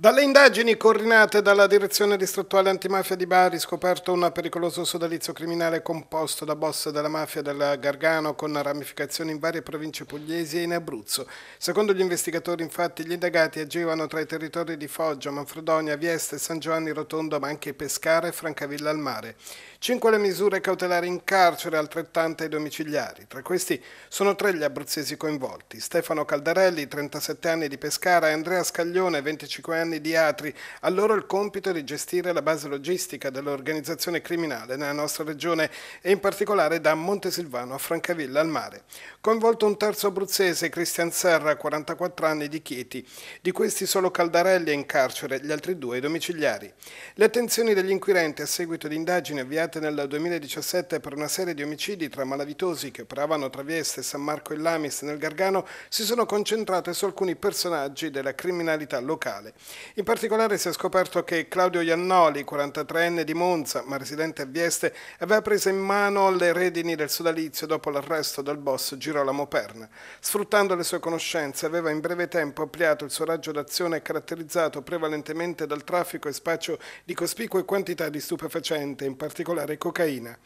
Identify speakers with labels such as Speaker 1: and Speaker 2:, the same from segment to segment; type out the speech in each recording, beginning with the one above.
Speaker 1: Dalle indagini coordinate dalla Direzione Distrettuale Antimafia di Bari scoperto un pericoloso sodalizio criminale composto da boss della mafia del Gargano con ramificazioni in varie province pugliesi e in Abruzzo. Secondo gli investigatori infatti gli indagati agivano tra i territori di Foggia, Manfredonia, Vieste, San Giovanni Rotondo ma anche Pescara e Francavilla al Mare. Cinque le misure cautelari in carcere altrettante ai domiciliari. Tra questi sono tre gli abruzzesi coinvolti. Stefano Caldarelli, 37 anni di Pescara e Andrea Scaglione, 25 anni di Atri. a loro il compito di gestire la base logistica dell'organizzazione criminale nella nostra regione e in particolare da Montesilvano a Francavilla al mare. Coinvolto un terzo abruzzese, Cristian Serra, 44 anni di Chieti, di questi solo Caldarelli è in carcere, gli altri due domiciliari. Le attenzioni degli inquirenti a seguito di indagini avviate nel 2017 per una serie di omicidi tra malavitosi che operavano tra Vieste, San Marco e Lamis nel Gargano si sono concentrate su alcuni personaggi della criminalità locale. In particolare si è scoperto che Claudio Iannoli, 43enne di Monza ma residente a Vieste, aveva preso in mano le redini del sodalizio dopo l'arresto del boss Girolamo Perna. Sfruttando le sue conoscenze aveva in breve tempo ampliato il suo raggio d'azione caratterizzato prevalentemente dal traffico e spaccio di cospicue quantità di stupefacente, in particolare cocaina.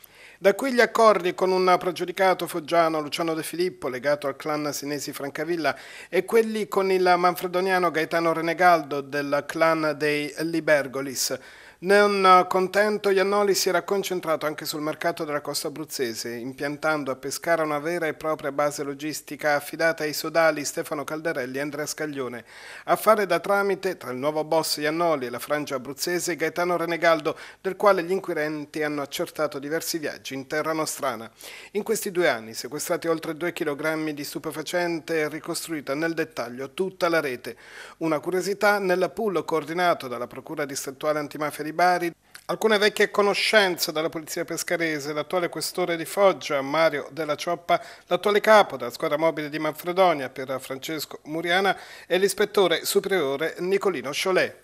Speaker 1: Da qui gli accordi con un pregiudicato foggiano Luciano De Filippo legato al clan Sinesi Francavilla e quelli con il manfredoniano Gaetano Renegaldo del clan dei Libergolis. Non eh, contento, Iannoli si era concentrato anche sul mercato della costa abruzzese, impiantando a Pescara una vera e propria base logistica affidata ai sodali Stefano Calderelli e Andrea Scaglione. A fare da tramite tra il nuovo boss Iannoli e la frangia abruzzese Gaetano Renegaldo, del quale gli inquirenti hanno accertato diversi viaggi in terra nostrana. In questi due anni, sequestrati oltre 2 kg di stupefacente, è ricostruita nel dettaglio tutta la rete. Una curiosità, nel pool coordinato dalla Procura distrettuale antimafia di di Bari, alcune vecchie conoscenze della Polizia Pescarese, l'attuale questore di Foggia, Mario Della Cioppa, l'attuale capo della squadra mobile di Manfredonia, Pier Francesco Muriana e l'ispettore superiore Nicolino Sciolet.